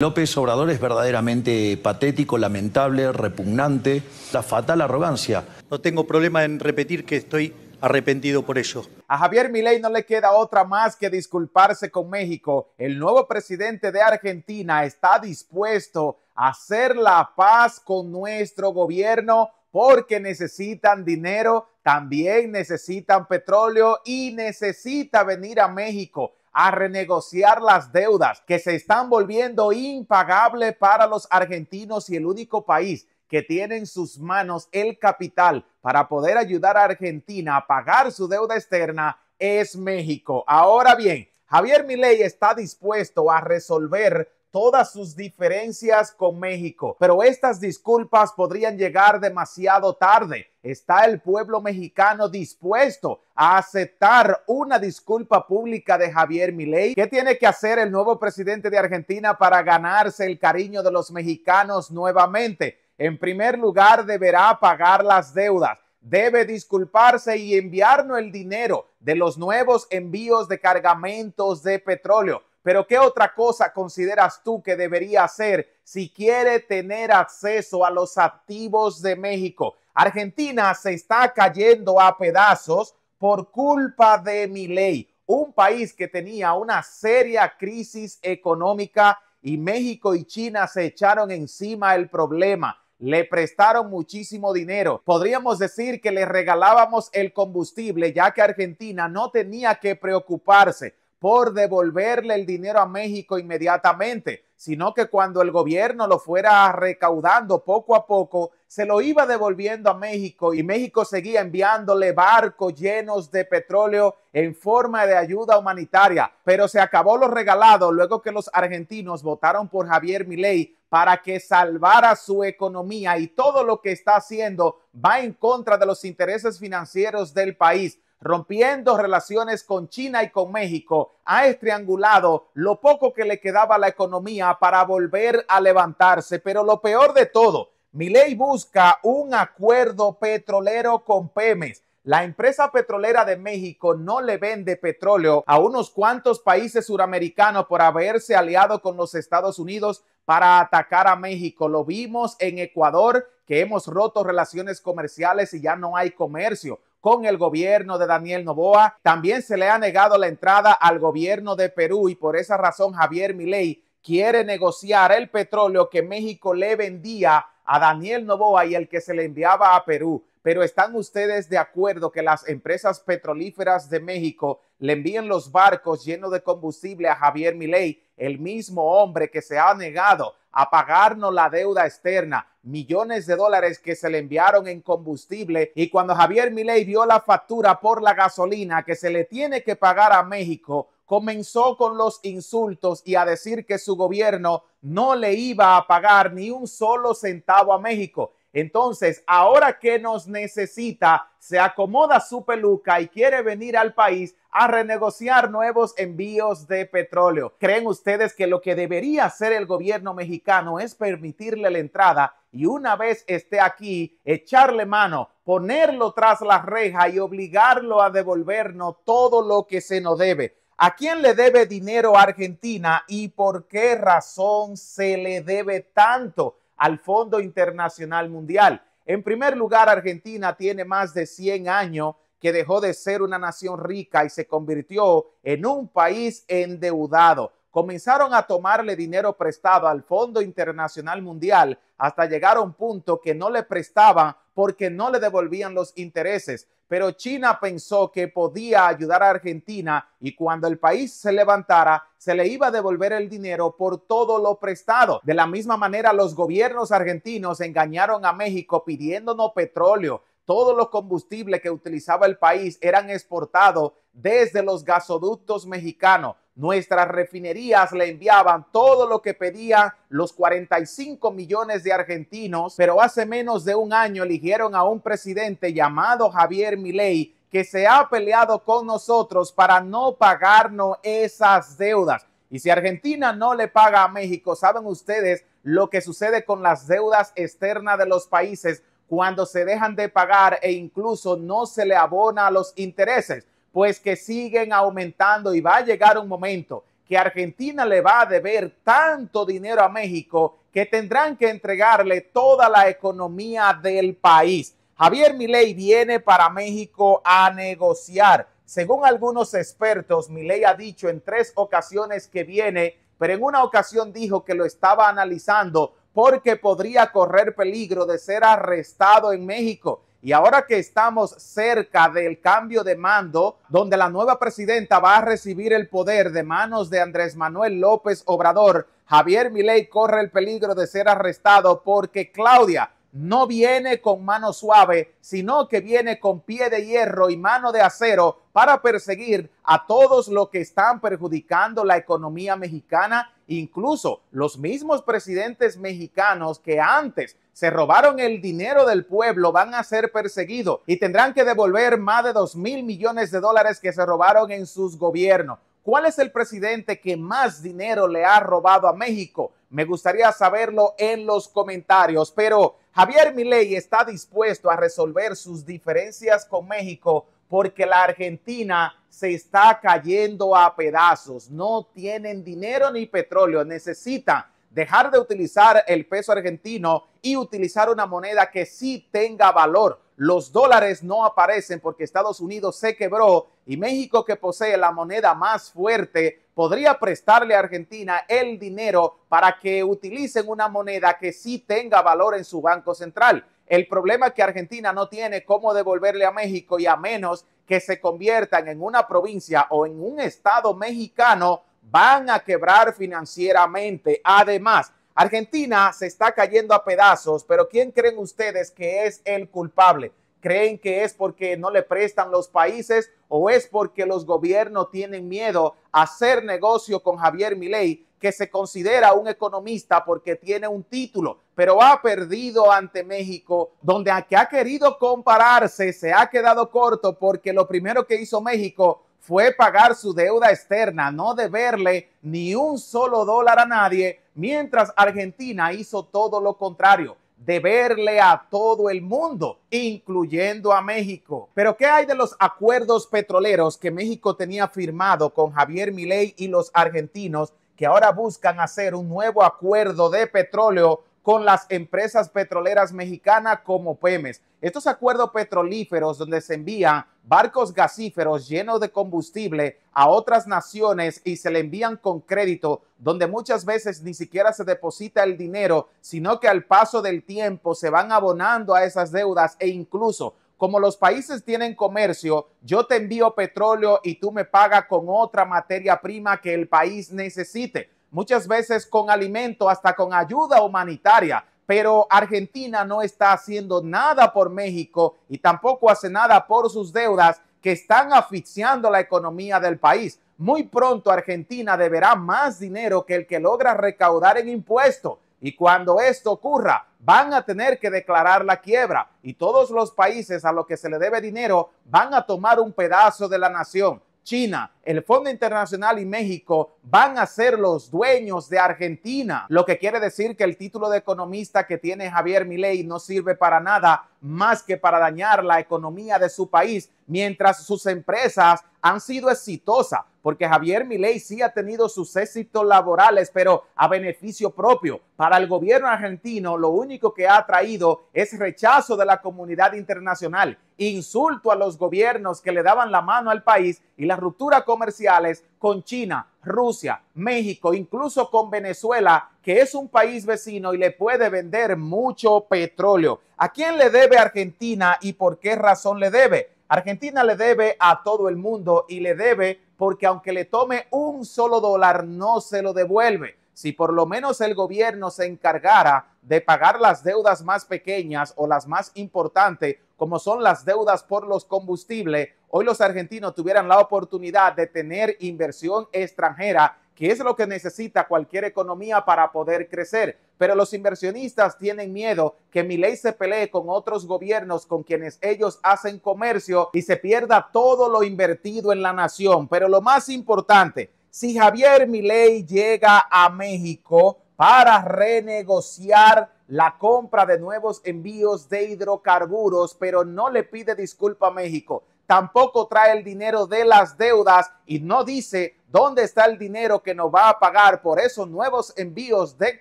López Obrador es verdaderamente patético, lamentable, repugnante, la fatal arrogancia. No tengo problema en repetir que estoy arrepentido por ello. A Javier Milei no le queda otra más que disculparse con México. El nuevo presidente de Argentina está dispuesto a hacer la paz con nuestro gobierno porque necesitan dinero, también necesitan petróleo y necesita venir a México a renegociar las deudas que se están volviendo impagables para los argentinos y el único país que tiene en sus manos el capital para poder ayudar a Argentina a pagar su deuda externa es México. Ahora bien, Javier Milei está dispuesto a resolver todas sus diferencias con México, pero estas disculpas podrían llegar demasiado tarde. ¿Está el pueblo mexicano dispuesto a aceptar una disculpa pública de Javier Milei? ¿Qué tiene que hacer el nuevo presidente de Argentina para ganarse el cariño de los mexicanos nuevamente? En primer lugar, deberá pagar las deudas debe disculparse y enviarnos el dinero de los nuevos envíos de cargamentos de petróleo. Pero ¿qué otra cosa consideras tú que debería hacer si quiere tener acceso a los activos de México? Argentina se está cayendo a pedazos por culpa de mi ley, un país que tenía una seria crisis económica y México y China se echaron encima el problema. Le prestaron muchísimo dinero. Podríamos decir que le regalábamos el combustible ya que Argentina no tenía que preocuparse por devolverle el dinero a México inmediatamente, sino que cuando el gobierno lo fuera recaudando poco a poco, se lo iba devolviendo a México y México seguía enviándole barcos llenos de petróleo en forma de ayuda humanitaria. Pero se acabó lo regalado luego que los argentinos votaron por Javier Milei para que salvara su economía y todo lo que está haciendo va en contra de los intereses financieros del país rompiendo relaciones con China y con México, ha estriangulado lo poco que le quedaba a la economía para volver a levantarse. Pero lo peor de todo, Miley busca un acuerdo petrolero con Pemex. La empresa petrolera de México no le vende petróleo a unos cuantos países suramericanos por haberse aliado con los Estados Unidos para atacar a México. Lo vimos en Ecuador, que hemos roto relaciones comerciales y ya no hay comercio con el gobierno de Daniel Novoa. También se le ha negado la entrada al gobierno de Perú y por esa razón Javier Milei quiere negociar el petróleo que México le vendía a Daniel Novoa y el que se le enviaba a Perú. Pero ¿están ustedes de acuerdo que las empresas petrolíferas de México le envíen los barcos llenos de combustible a Javier Milei, el mismo hombre que se ha negado a pagarnos la deuda externa, millones de dólares que se le enviaron en combustible y cuando Javier Milei vio la factura por la gasolina que se le tiene que pagar a México, comenzó con los insultos y a decir que su gobierno no le iba a pagar ni un solo centavo a México. Entonces, ahora que nos necesita, se acomoda su peluca y quiere venir al país a renegociar nuevos envíos de petróleo. ¿Creen ustedes que lo que debería hacer el gobierno mexicano es permitirle la entrada y una vez esté aquí, echarle mano, ponerlo tras la reja y obligarlo a devolvernos todo lo que se nos debe. ¿A quién le debe dinero a Argentina y por qué razón se le debe tanto al Fondo Internacional Mundial? En primer lugar, Argentina tiene más de 100 años que dejó de ser una nación rica y se convirtió en un país endeudado comenzaron a tomarle dinero prestado al Fondo Internacional Mundial hasta llegar a un punto que no le prestaban porque no le devolvían los intereses. Pero China pensó que podía ayudar a Argentina y cuando el país se levantara, se le iba a devolver el dinero por todo lo prestado. De la misma manera, los gobiernos argentinos engañaron a México pidiéndonos petróleo, todos los combustibles que utilizaba el país eran exportados desde los gasoductos mexicanos. Nuestras refinerías le enviaban todo lo que pedían los 45 millones de argentinos, pero hace menos de un año eligieron a un presidente llamado Javier Milei que se ha peleado con nosotros para no pagarnos esas deudas. Y si Argentina no le paga a México, saben ustedes lo que sucede con las deudas externas de los países cuando se dejan de pagar e incluso no se le abona los intereses, pues que siguen aumentando y va a llegar un momento que Argentina le va a deber tanto dinero a México que tendrán que entregarle toda la economía del país. Javier Milei viene para México a negociar. Según algunos expertos, Milei ha dicho en tres ocasiones que viene, pero en una ocasión dijo que lo estaba analizando porque podría correr peligro de ser arrestado en México. Y ahora que estamos cerca del cambio de mando, donde la nueva presidenta va a recibir el poder de manos de Andrés Manuel López Obrador, Javier Milei corre el peligro de ser arrestado porque Claudia no viene con mano suave, sino que viene con pie de hierro y mano de acero para perseguir a todos los que están perjudicando la economía mexicana Incluso los mismos presidentes mexicanos que antes se robaron el dinero del pueblo van a ser perseguidos y tendrán que devolver más de dos mil millones de dólares que se robaron en sus gobiernos. ¿Cuál es el presidente que más dinero le ha robado a México? Me gustaría saberlo en los comentarios, pero Javier Milei está dispuesto a resolver sus diferencias con México porque la Argentina se está cayendo a pedazos. No tienen dinero ni petróleo. necesita dejar de utilizar el peso argentino y utilizar una moneda que sí tenga valor. Los dólares no aparecen porque Estados Unidos se quebró y México, que posee la moneda más fuerte, podría prestarle a Argentina el dinero para que utilicen una moneda que sí tenga valor en su Banco Central. El problema es que Argentina no tiene cómo devolverle a México y a menos que se conviertan en una provincia o en un estado mexicano, van a quebrar financieramente. Además, Argentina se está cayendo a pedazos, pero ¿quién creen ustedes que es el culpable? ¿Creen que es porque no le prestan los países o es porque los gobiernos tienen miedo a hacer negocio con Javier Milei que se considera un economista porque tiene un título, pero ha perdido ante México, donde a que ha querido compararse se ha quedado corto porque lo primero que hizo México fue pagar su deuda externa, no deberle ni un solo dólar a nadie, mientras Argentina hizo todo lo contrario deberle a todo el mundo, incluyendo a México. Pero ¿qué hay de los acuerdos petroleros que México tenía firmado con Javier Milei y los argentinos que ahora buscan hacer un nuevo acuerdo de petróleo con las empresas petroleras mexicanas como Pemex. Estos acuerdos petrolíferos donde se envían barcos gasíferos llenos de combustible a otras naciones y se le envían con crédito, donde muchas veces ni siquiera se deposita el dinero, sino que al paso del tiempo se van abonando a esas deudas e incluso como los países tienen comercio, yo te envío petróleo y tú me pagas con otra materia prima que el país necesite, muchas veces con alimento, hasta con ayuda humanitaria. Pero Argentina no está haciendo nada por México y tampoco hace nada por sus deudas que están asfixiando la economía del país. Muy pronto Argentina deberá más dinero que el que logra recaudar en impuestos y cuando esto ocurra, van a tener que declarar la quiebra y todos los países a los que se le debe dinero van a tomar un pedazo de la nación. China, el Fondo Internacional y México van a ser los dueños de Argentina, lo que quiere decir que el título de economista que tiene Javier Milei no sirve para nada más que para dañar la economía de su país, mientras sus empresas han sido exitosas porque Javier Milei sí ha tenido sus éxitos laborales, pero a beneficio propio. Para el gobierno argentino, lo único que ha traído es rechazo de la comunidad internacional, insulto a los gobiernos que le daban la mano al país y las rupturas comerciales con China, Rusia, México, incluso con Venezuela, que es un país vecino y le puede vender mucho petróleo. ¿A quién le debe Argentina y por qué razón le debe? Argentina le debe a todo el mundo y le debe porque aunque le tome un solo dólar, no se lo devuelve. Si por lo menos el gobierno se encargara de pagar las deudas más pequeñas o las más importantes, como son las deudas por los combustibles, hoy los argentinos tuvieran la oportunidad de tener inversión extranjera, que es lo que necesita cualquier economía para poder crecer pero los inversionistas tienen miedo que mi se pelee con otros gobiernos con quienes ellos hacen comercio y se pierda todo lo invertido en la nación. Pero lo más importante, si Javier Milei llega a México para renegociar la compra de nuevos envíos de hidrocarburos, pero no le pide disculpa a México, tampoco trae el dinero de las deudas y no dice dónde está el dinero que nos va a pagar por esos nuevos envíos de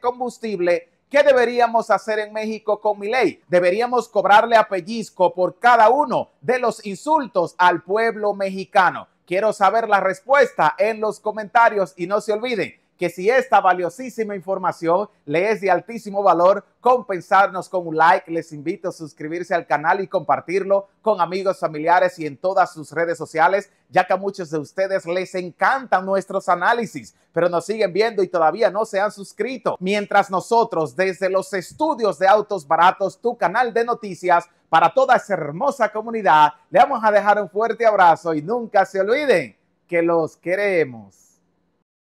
combustible ¿Qué deberíamos hacer en México con mi ley? Deberíamos cobrarle a por cada uno de los insultos al pueblo mexicano. Quiero saber la respuesta en los comentarios y no se olviden que si esta valiosísima información le es de altísimo valor, compensarnos con un like. Les invito a suscribirse al canal y compartirlo con amigos, familiares y en todas sus redes sociales, ya que a muchos de ustedes les encantan nuestros análisis, pero nos siguen viendo y todavía no se han suscrito. Mientras nosotros, desde los estudios de Autos Baratos, tu canal de noticias, para toda esa hermosa comunidad, le vamos a dejar un fuerte abrazo y nunca se olviden que los queremos.